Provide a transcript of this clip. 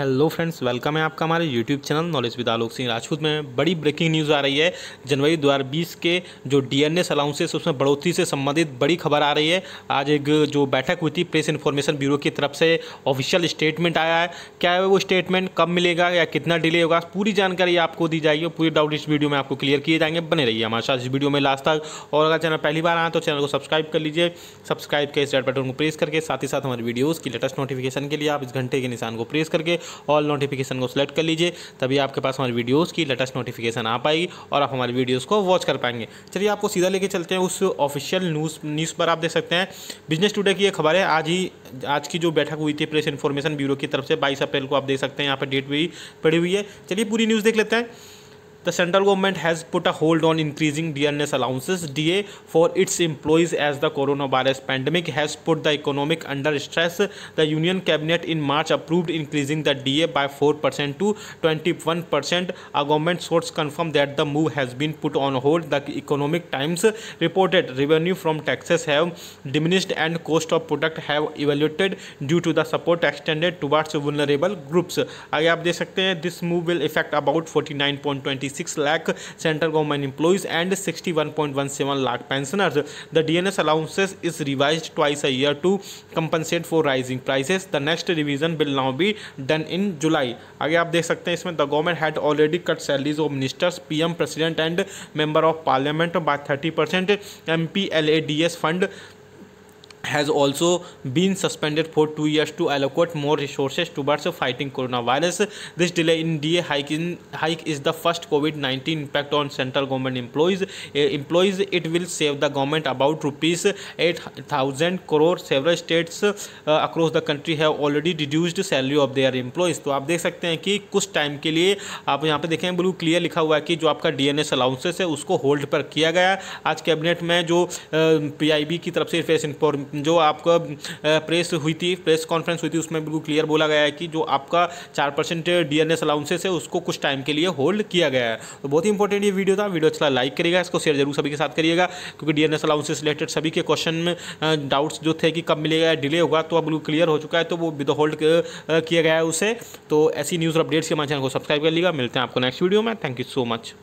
Hello friends welcome है आपका हमारे YouTube channel knowledge with Alok Singh Rajput में बड़ी ब्रेकिंग न्यूज़ आ रही है जनवरी 2020 के जो डीएनएस अलाउंसेस उसमें बढ़ोतरी से संबंधित बड़ी खबर आ रही है आज एक जो बैठक हुई थी प्रेस इन्फॉर्मेशन ब्यूरो की तरफ से ऑफिशियल स्टेटमेंट आया है क्या है वो स्टेटमेंट कब मिलेगा या कितना डिले होगा पूरी जानकारी आपको दी जाएगी और पूरी डाउट इस वीडियो में आपको क्लियर किए जाएंगे बने रहिए हमारे साथ इस वीडियो में लास्ट तक और अगर चैनल पहली बार आए तो चैनल को सब्सक्राइब कर लीजिए सब्सक्राइब के इस रेड बटन को प्रेस करके साथ ही साथ हमारे वीडियोज़ की लेटेस्ट नोटिफिकेशन के लिए आप इस घंटे के निशान को प्रेस करके ऑल नोटिफिकेशन को सिलेक्ट कर लीजिए तभी आपके पास हमारी वीडियोज़ की लेटेस्ट नोटिफिकेशन आ पाएगी और आप हमारी वीडियोज़ को वॉच कर पाएंगे चलिए आपको सीधा लेके चलते हैं उस ऑफिशियल न्यूज़ न्यूज़ पर आप देख सकते हैं बिजनेस टूडे की ये खबर है आज ही आज की जो बैठक हुई थी प्रेस इन्फॉर्मेशन ब्यूरो की तरफ से बाईस अप्रैल को आप देख सकते हैं यहाँ पर डेट भी पड़ी हुई है चलिए पूरी न्यूज़ देख लेते हैं The central government has put a hold on increasing dearness allowances DA for its employees as the coronavirus pandemic has put the economic under stress. The union cabinet in March approved increasing the DA by 4% to 21%. A government source confirmed that the move has been put on hold. The Economic Times reported revenue from taxes have diminished and cost of product have evaluated due to the support extended towards vulnerable groups. आगे आप देख सकते हैं this 49.20 six lakh central government employees and 61.17 lakh pensioners. The DNS allowances is revised twice a year to compensate for rising prices. The next revision will now be done in July. aage aap dekh sakte hain isme the government had already cut salaries of ministers pm president and member of parliament by 30% mp lads fund has also been suspended for two years to allocate more resources towards fighting coronavirus. This delay in DA hike, in, hike is the first COVID-19 impact on central government employees. employees it will save the government about rupees 8,000 crore. Several states uh, across the country have already reduced salary of their employees. तो आप देख सकते हैं कि कुछ time के लिए आप यहाँ पे देखें ब्लू क्लियर लिखा हुआ है कि जो आपका डी एन एस अलाउंसेस है उसको होल्ड पर किया गया आज कैबिनेट में जो पी आई बी की तरफ से फ्रेश इन्फॉर्म जो आपका प्रेस हुई थी प्रेस कॉन्फ्रेंस हुई थी उसमें बिल्कुल क्लियर बोला गया है कि जो आपका चार percent D N S allowances है उसको कुछ टाइम के लिए होल्ड किया गया है तो बहुत ही इंपॉर्टेंट ये वीडियो था वीडियो अच्छा लाइक करिएगा इसको शेयर जरूर सभी के साथ करिएगा क्योंकि D N S allowances related सभी के क्वेश्चन में डाउट्स जो थे कि कब मिलेगा डिले होगा तो अब बिल्कुल क्लियर हो चुका है तो वो विद होल्ड तो किया गया है उसे तो ऐसी न्यूज़ अपडेट्स के हमारे चैनल को सब्सक्राइब कर लीजिएगा मिलते हैं आपको नेक्स्ट वीडियो में थैंक यू सो मच